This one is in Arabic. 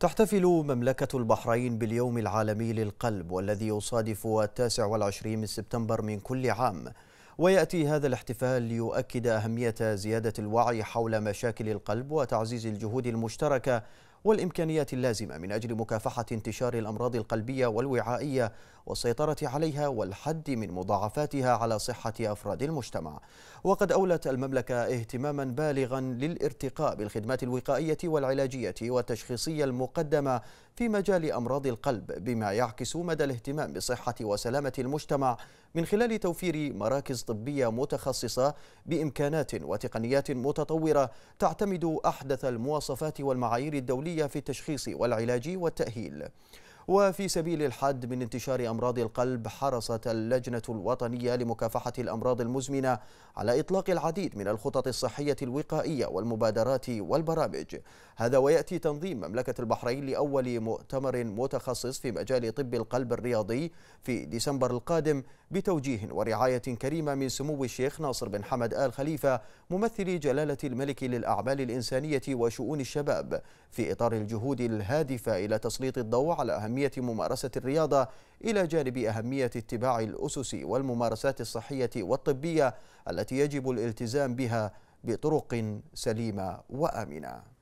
تحتفل مملكة البحرين باليوم العالمي للقلب والذي يصادف التاسع والعشرين من سبتمبر من كل عام ويأتي هذا الاحتفال ليؤكد أهمية زيادة الوعي حول مشاكل القلب وتعزيز الجهود المشتركة والإمكانيات اللازمة من أجل مكافحة انتشار الأمراض القلبية والوعائية والسيطرة عليها والحد من مضاعفاتها على صحة أفراد المجتمع وقد أولت المملكة اهتماما بالغا للارتقاء بالخدمات الوقائية والعلاجية والتشخيصية المقدمة في مجال أمراض القلب بما يعكس مدى الاهتمام بصحة وسلامة المجتمع من خلال توفير مراكز طبية متخصصة بإمكانات وتقنيات متطورة تعتمد أحدث المواصفات والمعايير الدولية الدولية في التشخيص والعلاج والتأهيل وفي سبيل الحد من انتشار أمراض القلب حرصت اللجنة الوطنية لمكافحة الأمراض المزمنة على إطلاق العديد من الخطط الصحية الوقائية والمبادرات والبرامج هذا ويأتي تنظيم مملكة البحرين لأول مؤتمر متخصص في مجال طب القلب الرياضي في ديسمبر القادم بتوجيه ورعاية كريمة من سمو الشيخ ناصر بن حمد آل خليفة ممثل جلالة الملك للأعمال الإنسانية وشؤون الشباب في إطار الجهود الهادفة إلى تسليط الضوء على أهمية أهمية ممارسة الرياضة إلى جانب أهمية اتباع الأسس والممارسات الصحية والطبية التي يجب الالتزام بها بطرق سليمة وآمنة